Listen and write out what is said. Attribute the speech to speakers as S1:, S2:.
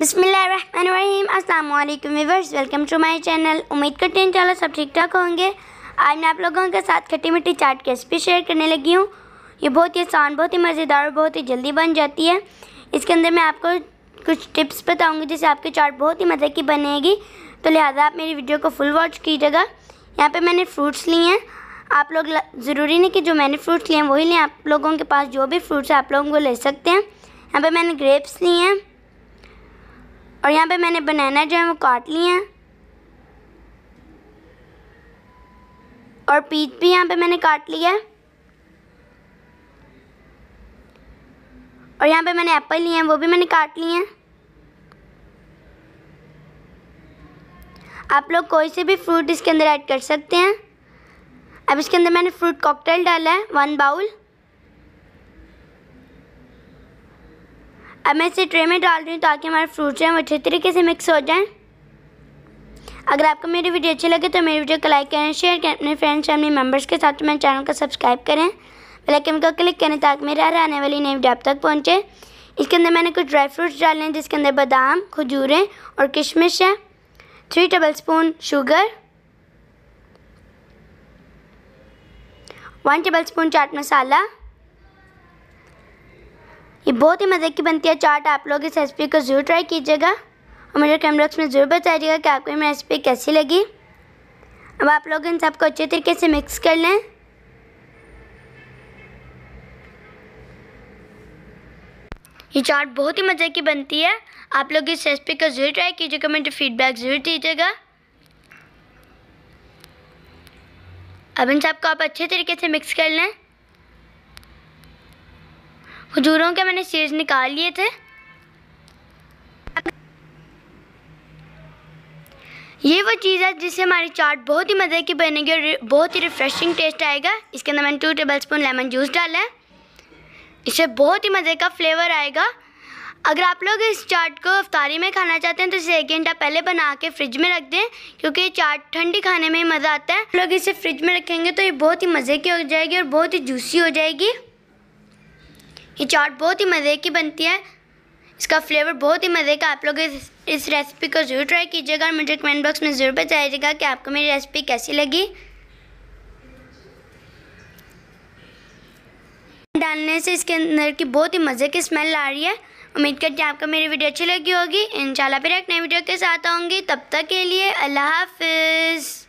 S1: बिसमीम अल्लाम viewers welcome to my channel उम्मीद करते हैं इंशाल्लाह सब ठीक ठाक होंगे आज मैं आप लोगों के साथ खट्टी मिट्टी चाट की रेसिपी शेयर करने लगी हूँ ये बहुत ही आसान बहुत ही मज़ेदार और बहुत ही जल्दी बन जाती है इसके अंदर मैं आपको कुछ टिप्स बताऊँगी जिससे आपकी चाट बहुत ही मज़े की बनेगी तो लिहाजा आप मेरी वीडियो को फुल वॉच कीजिएगा यहाँ पर मैंने फ्रूट्स लिए हैं आप लोग ज़रूरी नहीं कि जो मैंने फ्रूट्स लिए हैं वही लें आप लोगों के पास जो भी फ्रूट्स हैं आप लोगों को ले सकते हैं यहाँ पर मैंने ग्रेप्स लिए हैं और यहाँ पे मैंने बनाना जो है वो काट लिए हैं और पीच भी यहाँ पे मैंने काट लिया है और यहाँ पे मैंने एप्पल लिए हैं वो भी मैंने काट लिए हैं आप लोग कोई से भी फ्रूट इसके अंदर ऐड कर सकते हैं अब इसके अंदर मैंने फ्रूट कॉकटेल डाला है वन बाउल अब मैं इसे ट्रे में डाल रही हूँ ताकि हमारे फ्रूट जो हैं वो अच्छे तरीके से मिक्स हो जाएँ अगर आपको मेरी वीडियो अच्छी लगे तो मेरी वीडियो को लाइक करें शेयर करें अपने फ्रेंड्स फैमिली मेम्बर्स के साथ मेरे चैनल को सब्सक्राइब करें बेलाइकन को क्लिक करें ताकि मेरे हर आने वाली नई वीडियो आप तक पहुँचे इसके अंदर मैंने कुछ ड्राई फ्रूट्स डाले हैं जिसके अंदर बादाम खजूरें और किशमिश है three tablespoon sugar one tablespoon chaat masala ये बहुत ही मज़े की बनती है चाट आप लोग इस रेसिपी को ज़रूर ट्राई कीजिएगा और मुझे कमेंट बॉक्स में ज़रूर बताइएगा कि आपको ये रेसिपी कैसी लगी अब आप लोग इन सबको अच्छे तरीके से मिक्स कर लें ये चाट बहुत ही मज़े की बनती है आप लोग इस रेसिपी को ज़रूर ट्राई कीजिएगा मुझे फीडबैक ज़रूर दीजिएगा अब इन सबको आप अच्छे तरीके से मिक्स कर लें हजूरों के मैंने सीज निकाल लिए थे ये वो चीज़ है जिससे हमारी चाट बहुत ही मज़े की बनेगी और बहुत ही रिफ़्रेशिंग टेस्ट आएगा इसके अंदर मैंने two tablespoon lemon juice डाला है इससे बहुत ही मज़े का फ्लेवर आएगा अगर आप लोग इस चाट को अफ्तारी में खाना चाहते हैं तो इसे एक घंटा पहले बना के फ्रिज में रख दें क्योंकि ये चाट ठंडी खाने में ही मज़ा आता है लोग इसे फ्रिज में रखेंगे तो ये बहुत ही मज़े की हो जाएगी और बहुत ही जूसी हो जाएगी ये चाट बहुत ही मज़े की बनती है इसका फ्लेवर बहुत ही मज़े का आप लोग इस इस रेसिपी को ज़रूर ट्राई कीजिएगा और मुझे कमेंट बॉक्स में ज़रूर बताइएगा कि आपको मेरी रेसिपी कैसी लगी डालने से इसके अंदर की बहुत ही मज़े की स्मेल आ रही है उम्मीद करती हूँ आपको मेरी वीडियो अच्छी लगी होगी इंशाल्लाह फिर एक नई वीडियो के साथ आऊँगी तब तक के लिए अल्लाह हाफिज़